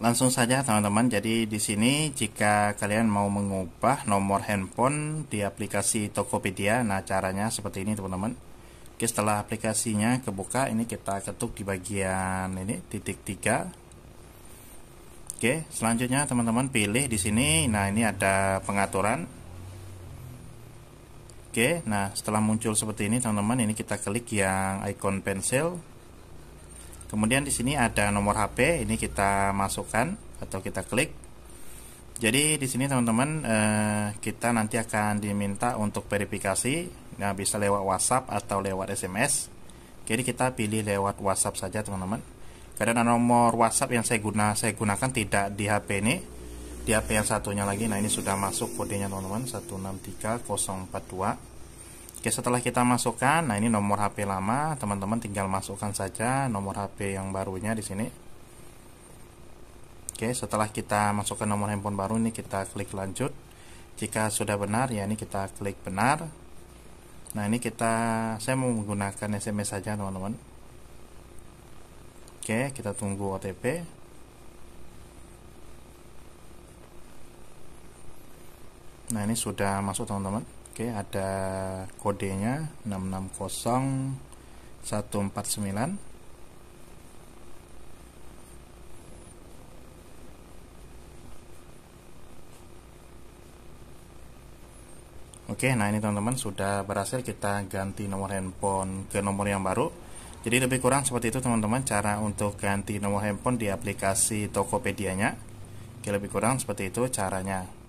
langsung saja teman-teman jadi di sini jika kalian mau mengubah nomor handphone di aplikasi Tokopedia nah caranya seperti ini teman-teman Oke setelah aplikasinya kebuka ini kita ketuk di bagian ini titik 3 Oke selanjutnya teman-teman pilih di sini nah ini ada pengaturan Oke nah setelah muncul seperti ini teman-teman ini kita klik yang icon pensil kemudian di sini ada nomor HP ini kita masukkan atau kita klik jadi di sini teman-teman eh, kita nanti akan diminta untuk verifikasi nah bisa lewat WhatsApp atau lewat SMS jadi kita pilih lewat WhatsApp saja teman-teman karena nomor WhatsApp yang saya guna saya gunakan tidak di HP ini di HP yang satunya lagi nah ini sudah masuk kodenya teman-teman 163042 Oke, setelah kita masukkan, nah ini nomor HP lama, teman-teman tinggal masukkan saja nomor HP yang barunya di sini. Oke, setelah kita masukkan nomor handphone baru ini kita klik lanjut. Jika sudah benar, ya ini kita klik benar. Nah, ini kita saya mau menggunakan SMS saja, teman-teman. Oke, kita tunggu OTP. Nah, ini sudah masuk, teman-teman. Oke, ada kodenya 660149. Oke, nah ini teman-teman sudah berhasil kita ganti nomor handphone ke nomor yang baru. Jadi lebih kurang seperti itu teman-teman cara untuk ganti nomor handphone di aplikasi Tokopedia-nya. Oke, lebih kurang seperti itu caranya.